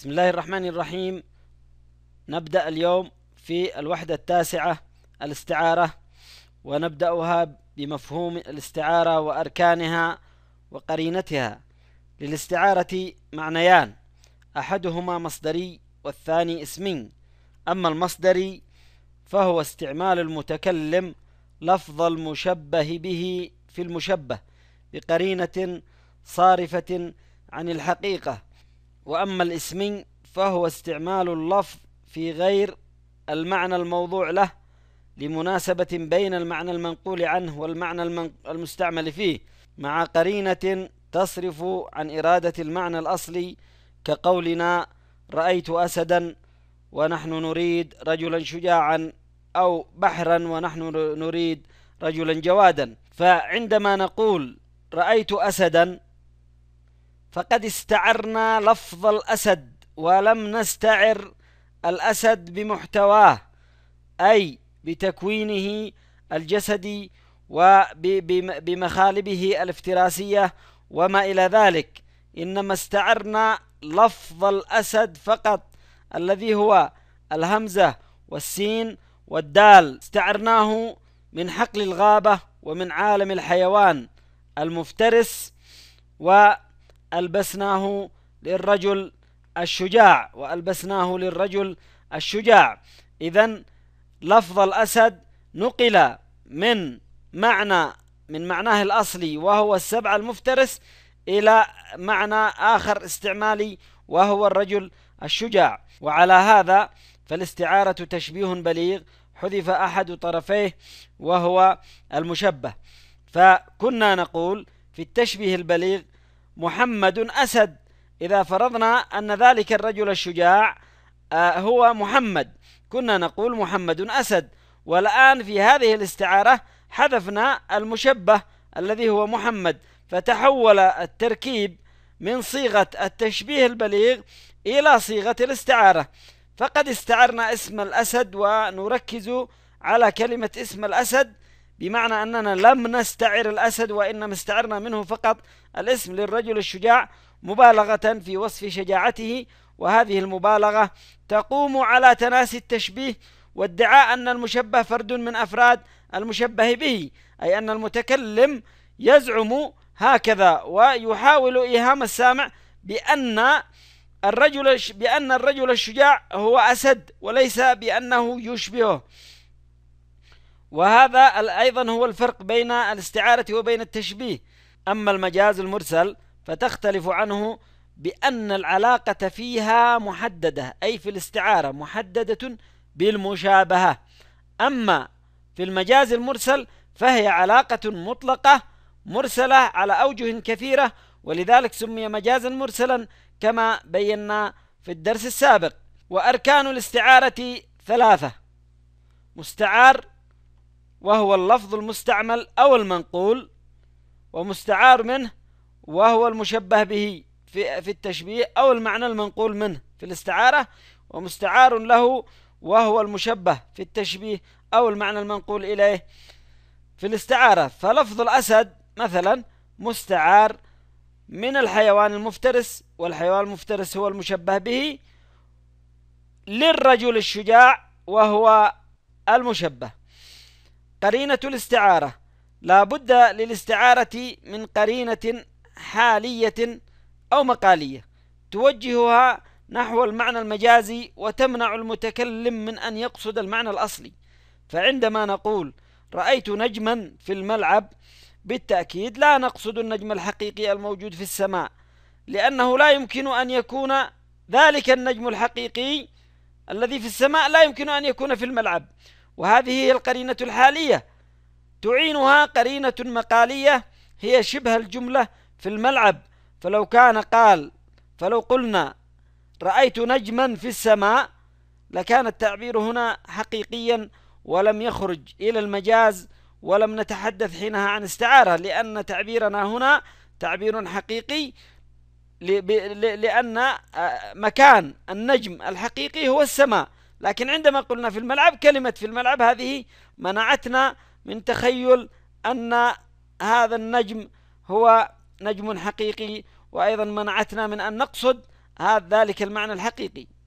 بسم الله الرحمن الرحيم نبدأ اليوم في الوحدة التاسعة الاستعارة ونبدأها بمفهوم الاستعارة وأركانها وقرينتها للاستعارة معنيان أحدهما مصدري والثاني اسمي أما المصدري فهو استعمال المتكلم لفظ المشبه به في المشبه بقرينة صارفة عن الحقيقة وأما الاسمي فهو استعمال اللفظ في غير المعنى الموضوع له لمناسبة بين المعنى المنقول عنه والمعنى المستعمل فيه مع قرينة تصرف عن إرادة المعنى الأصلي كقولنا رأيت أسدا ونحن نريد رجلا شجاعا أو بحرا ونحن نريد رجلا جوادا فعندما نقول رأيت أسدا فقد استعرنا لفظ الأسد ولم نستعر الأسد بمحتواه أي بتكوينه الجسدي وبمخالبه الافتراسية وما إلى ذلك إنما استعرنا لفظ الأسد فقط الذي هو الهمزة والسين والدال استعرناه من حقل الغابة ومن عالم الحيوان المفترس و ألبسناه للرجل الشجاع وألبسناه للرجل الشجاع إذا لفظ الأسد نقل من معنى من معناه الأصلي وهو السبع المفترس إلى معنى آخر استعمالي وهو الرجل الشجاع وعلى هذا فالاستعارة تشبيه بليغ حذف أحد طرفيه وهو المشبه فكنا نقول في التشبيه البليغ محمد أسد إذا فرضنا أن ذلك الرجل الشجاع آه، هو محمد كنا نقول محمد أسد والآن في هذه الاستعارة حذفنا المشبه الذي هو محمد فتحول التركيب من صيغة التشبيه البليغ إلى صيغة الاستعارة فقد استعرنا اسم الأسد ونركز على كلمة اسم الأسد بمعنى أننا لم نستعر الأسد وإنما استعرنا منه فقط الاسم للرجل الشجاع مبالغة في وصف شجاعته وهذه المبالغة تقوم على تناسي التشبيه وادعاء أن المشبه فرد من أفراد المشبه به أي أن المتكلم يزعم هكذا ويحاول إيهام السامع بأن الرجل بأن الرجل الشجاع هو أسد وليس بأنه يشبهه وهذا أيضا هو الفرق بين الاستعارة وبين التشبيه أما المجاز المرسل فتختلف عنه بأن العلاقة فيها محددة أي في الاستعارة محددة بالمشابهة أما في المجاز المرسل فهي علاقة مطلقة مرسلة على أوجه كثيرة ولذلك سمي مجازا مرسلا كما بينا في الدرس السابق وأركان الاستعارة ثلاثة مستعار وهو اللفظ المستعمل أو المنقول ومستعار منه وهو المشبه به في في التشبيه أو المعنى المنقول منه في الاستعارة ومستعار له وهو المشبه في التشبيه أو المعنى المنقول إليه في الاستعارة فلفظ الأسد مثلا مستعار من الحيوان المفترس والحيوان المفترس هو المشبه به للرجل الشجاع وهو المشبه قرينة الاستعارة لا بد للاستعارة من قرينة حالية أو مقالية توجهها نحو المعنى المجازي وتمنع المتكلم من أن يقصد المعنى الأصلي فعندما نقول رأيت نجما في الملعب بالتأكيد لا نقصد النجم الحقيقي الموجود في السماء لأنه لا يمكن أن يكون ذلك النجم الحقيقي الذي في السماء لا يمكن أن يكون في الملعب وهذه هي القرينة الحالية تعينها قرينة مقالية هي شبه الجملة في الملعب فلو كان قال فلو قلنا رأيت نجما في السماء لكان التعبير هنا حقيقيا ولم يخرج إلى المجاز ولم نتحدث حينها عن استعارة لأن تعبيرنا هنا تعبير حقيقي لأن آه، مكان النجم الحقيقي هو السماء لكن عندما قلنا في الملعب كلمة في الملعب هذه منعتنا من تخيل أن هذا النجم هو نجم حقيقي وأيضا منعتنا من أن نقصد هذا ذلك المعنى الحقيقي